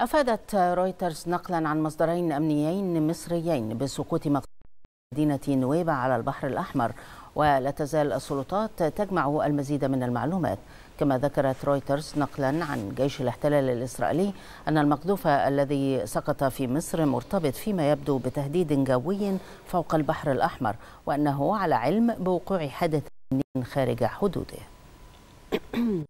أفادت رويترز نقلا عن مصدرين أمنيين مصريين بسقوط مدينة نويبع على البحر الأحمر ولا تزال السلطات تجمع المزيد من المعلومات كما ذكرت رويترز نقلا عن جيش الاحتلال الإسرائيلي أن المقذوف الذي سقط في مصر مرتبط فيما يبدو بتهديد جوي فوق البحر الأحمر وأنه على علم بوقوع حدث خارج حدوده